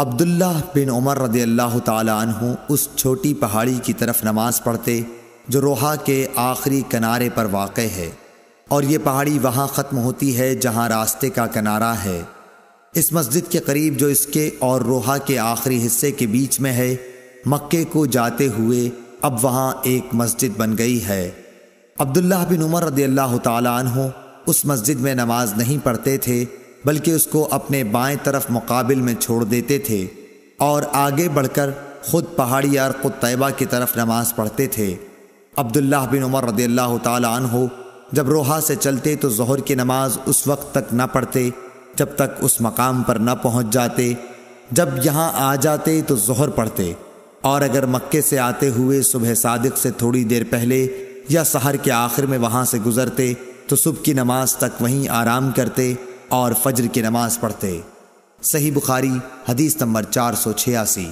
अब्दुल्ला बिन उमर रदी अल्लाह तु उस छोटी पहाड़ी की तरफ नमाज पढ़ते जो रोहा के आखिरी किनारे पर वाक़ है और ये पहाड़ी वहाँ ख़त्म होती है जहाँ रास्ते का किनारा है इस मस्जिद के करीब जो इसके और रोहा के आखिरी हिस्से के बीच में है मक्के को जाते हुए अब वहाँ एक मस्जिद बन गई है अब्दुल्ला बिन उमर रदी अल्लाह तु उस मस्जिद में नमाज नहीं पढ़ते थे बल्कि उसको अपने बाएं तरफ मुकाबिल में छोड़ देते थे और आगे बढ़कर ख़ुद पहाड़ी यार तैयबा की तरफ नमाज़ पढ़ते थे अब्दुल्ला बिन उमर रदी अल्लाह जब रोहा से चलते तो जहर की नमाज उस वक्त तक न पढ़ते जब तक उस मकाम पर न पहुंच जाते जब यहाँ आ जाते तो जहर पढ़ते और अगर मक्के से आते हुए सुबह सादिक से थोड़ी देर पहले या शहर के आखिर में वहाँ से गुज़रते तो सुबह की नमाज तक वहीं आराम करते और फज्र की नमाज पढ़ते सही बुखारी हदीस नंबर चार सौ छियासी